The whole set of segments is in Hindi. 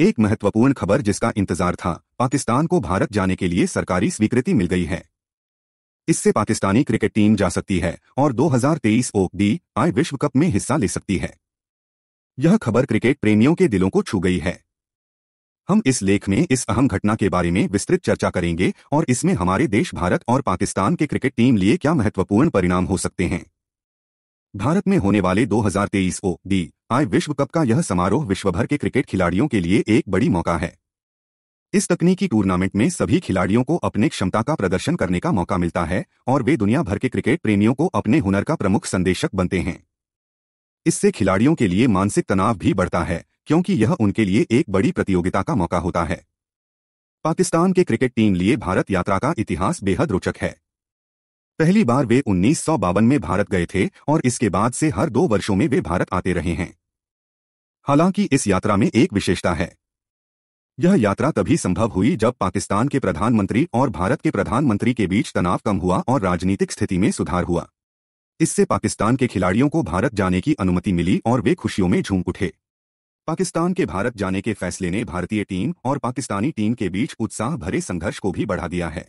एक महत्वपूर्ण खबर जिसका इंतजार था पाकिस्तान को भारत जाने के लिए सरकारी स्वीकृति मिल गई है इससे पाकिस्तानी क्रिकेट टीम जा सकती है और 2023 ओ डी आई विश्व कप में हिस्सा ले सकती है यह खबर क्रिकेट प्रेमियों के दिलों को छू गई है हम इस लेख में इस अहम घटना के बारे में विस्तृत चर्चा करेंगे और इसमें हमारे देश भारत और पाकिस्तान के क्रिकेट टीम लिए क्या महत्वपूर्ण परिणाम हो सकते हैं भारत में होने वाले 2023 ओ डी आई विश्व कप का यह समारोह विश्वभर के क्रिकेट खिलाड़ियों के लिए एक बड़ी मौका है इस तकनीकी टूर्नामेंट में सभी खिलाड़ियों को अपने क्षमता का प्रदर्शन करने का मौका मिलता है और वे दुनिया भर के क्रिकेट प्रेमियों को अपने हुनर का प्रमुख संदेशक बनते हैं इससे खिलाड़ियों के लिए मानसिक तनाव भी बढ़ता है क्योंकि यह उनके लिए एक बड़ी प्रतियोगिता का मौका होता है पाकिस्तान के क्रिकेट टीम लिए भारत यात्रा का इतिहास बेहद रोचक है पहली बार वे उन्नीस में भारत गए थे और इसके बाद से हर दो वर्षों में वे भारत आते रहे हैं हालांकि इस यात्रा में एक विशेषता है यह यात्रा तभी संभव हुई जब पाकिस्तान के प्रधानमंत्री और भारत के प्रधानमंत्री के बीच तनाव कम हुआ और राजनीतिक स्थिति में सुधार हुआ इससे पाकिस्तान के खिलाड़ियों को भारत जाने की अनुमति मिली और वे खुशियों में झूम उठे पाकिस्तान के भारत जाने के फैसले ने भारतीय टीम और पाकिस्तानी टीम के बीच उत्साह भरे संघर्ष को भी बढ़ा दिया है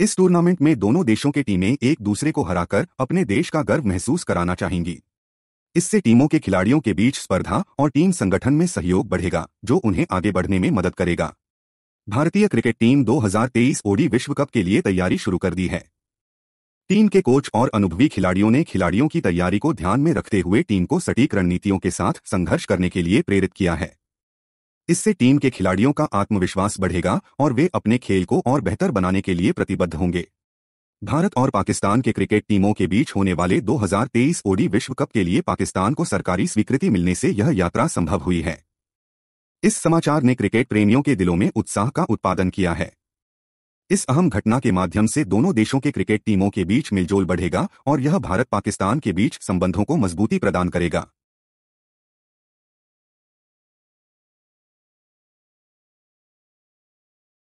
इस टूर्नामेंट में दोनों देशों की टीमें एक दूसरे को हराकर अपने देश का गर्व महसूस कराना चाहेंगी इससे टीमों के खिलाड़ियों के बीच स्पर्धा और टीम संगठन में सहयोग बढ़ेगा जो उन्हें आगे बढ़ने में मदद करेगा भारतीय क्रिकेट टीम 2023 ओडी विश्व कप के लिए तैयारी शुरू कर दी है टीम के कोच और अनुभवी खिलाड़ियों ने खिलाड़ियों की तैयारी को ध्यान में रखते हुए टीम को सटीक रणनीतियों के साथ संघर्ष करने के लिए प्रेरित किया है इससे टीम के खिलाड़ियों का आत्मविश्वास बढ़ेगा और वे अपने खेल को और बेहतर बनाने के लिए प्रतिबद्ध होंगे भारत और पाकिस्तान के क्रिकेट टीमों के बीच होने वाले 2023 ओडी विश्व कप के लिए पाकिस्तान को सरकारी स्वीकृति मिलने से यह यात्रा संभव हुई है इस समाचार ने क्रिकेट प्रेमियों के दिलों में उत्साह का उत्पादन किया है इस अहम घटना के माध्यम से दोनों देशों के क्रिकेट टीमों के बीच मिलजोल बढ़ेगा और यह भारत पाकिस्तान के बीच संबंधों को मजबूती प्रदान करेगा